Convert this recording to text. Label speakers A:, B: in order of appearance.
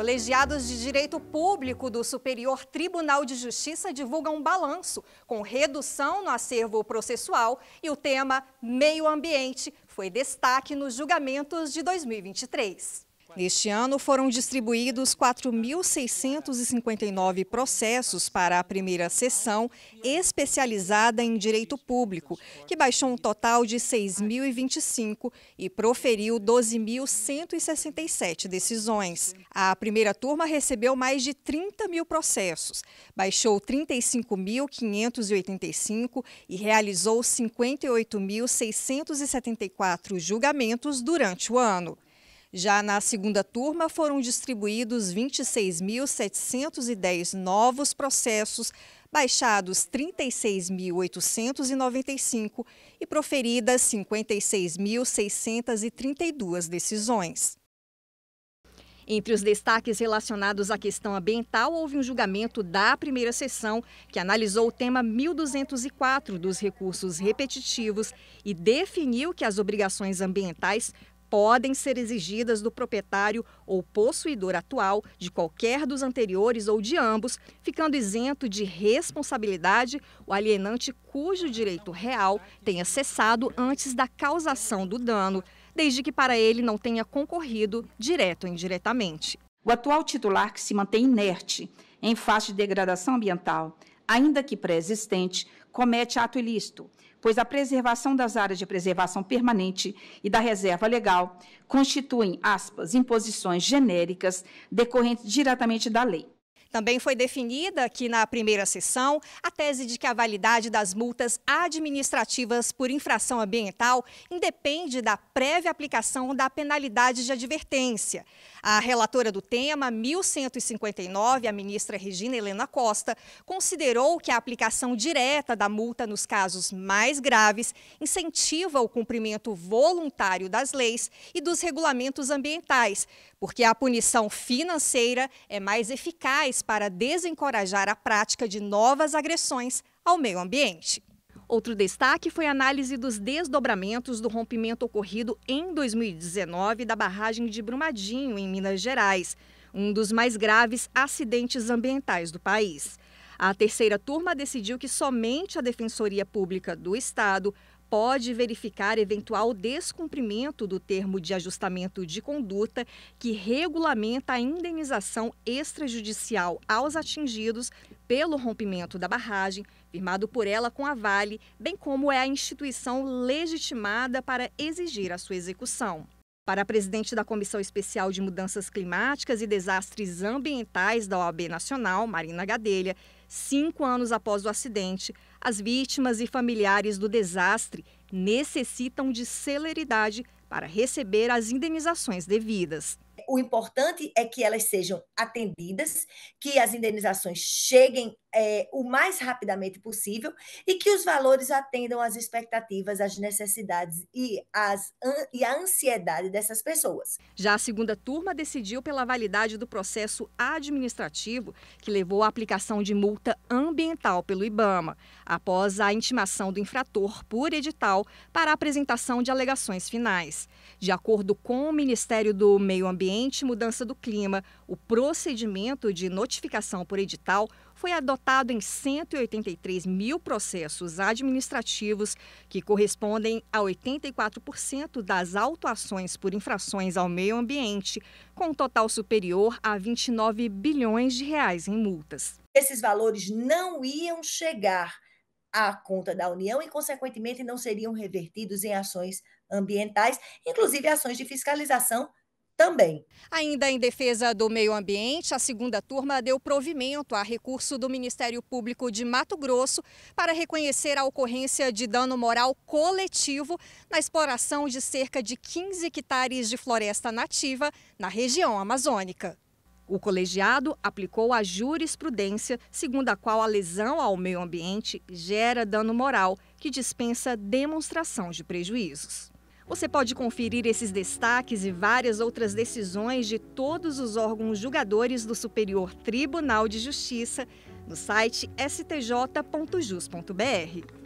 A: Colegiados de Direito Público do Superior Tribunal de Justiça divulgam um balanço com redução no acervo processual e o tema meio ambiente foi destaque nos julgamentos de 2023. Neste ano foram distribuídos 4.659 processos para a primeira sessão especializada em direito público, que baixou um total de 6.025 e proferiu 12.167 decisões. A primeira turma recebeu mais de 30 mil processos, baixou 35.585 e realizou 58.674 julgamentos durante o ano. Já na segunda turma, foram distribuídos 26.710 novos processos, baixados 36.895 e proferidas 56.632 decisões. Entre os destaques relacionados à questão ambiental, houve um julgamento da primeira sessão, que analisou o tema 1204 dos recursos repetitivos e definiu que as obrigações ambientais podem ser exigidas do proprietário ou possuidor atual de qualquer dos anteriores ou de ambos, ficando isento de responsabilidade o alienante cujo direito real tenha cessado antes da causação do dano, desde que para ele não tenha concorrido direto ou indiretamente. O atual titular que se mantém inerte em face de degradação ambiental, ainda que pré-existente, comete ato ilícito, pois a preservação das áreas de preservação permanente e da reserva legal constituem, aspas, imposições genéricas decorrentes diretamente da lei. Também foi definida aqui na primeira sessão a tese de que a validade das multas administrativas por infração ambiental independe da prévia aplicação da penalidade de advertência. A relatora do tema, 1159, a ministra Regina Helena Costa, considerou que a aplicação direta da multa nos casos mais graves incentiva o cumprimento voluntário das leis e dos regulamentos ambientais, porque a punição financeira é mais eficaz para desencorajar a prática de novas agressões ao meio ambiente. Outro destaque foi a análise dos desdobramentos do rompimento ocorrido em 2019 da barragem de Brumadinho, em Minas Gerais, um dos mais graves acidentes ambientais do país. A terceira turma decidiu que somente a Defensoria Pública do Estado pode verificar eventual descumprimento do termo de ajustamento de conduta que regulamenta a indenização extrajudicial aos atingidos pelo rompimento da barragem, firmado por ela com a Vale, bem como é a instituição legitimada para exigir a sua execução. Para a presidente da Comissão Especial de Mudanças Climáticas e Desastres Ambientais da OAB Nacional, Marina Gadelha, Cinco anos após o acidente, as vítimas e familiares do desastre necessitam de celeridade para receber as indenizações devidas. O importante é que elas sejam atendidas, que as indenizações cheguem é, o mais rapidamente possível e que os valores atendam às expectativas, às necessidades e, às, e à ansiedade dessas pessoas. Já a segunda turma decidiu pela validade do processo administrativo que levou à aplicação de multa ambiental pelo IBAMA, após a intimação do infrator por edital para a apresentação de alegações finais. De acordo com o Ministério do Meio Ambiente e Mudança do Clima, o procedimento de notificação por edital foi adotado em 183 mil processos administrativos, que correspondem a 84% das autuações por infrações ao meio ambiente, com um total superior a 29 bilhões de reais em multas. Esses valores não iam chegar à conta da União e, consequentemente, não seriam revertidos em ações ambientais, inclusive ações de fiscalização também. Ainda em defesa do meio ambiente, a segunda turma deu provimento a recurso do Ministério Público de Mato Grosso para reconhecer a ocorrência de dano moral coletivo na exploração de cerca de 15 hectares de floresta nativa na região amazônica. O colegiado aplicou a jurisprudência segundo a qual a lesão ao meio ambiente gera dano moral que dispensa demonstração de prejuízos. Você pode conferir esses destaques e várias outras decisões de todos os órgãos julgadores do Superior Tribunal de Justiça no site stj.jus.br.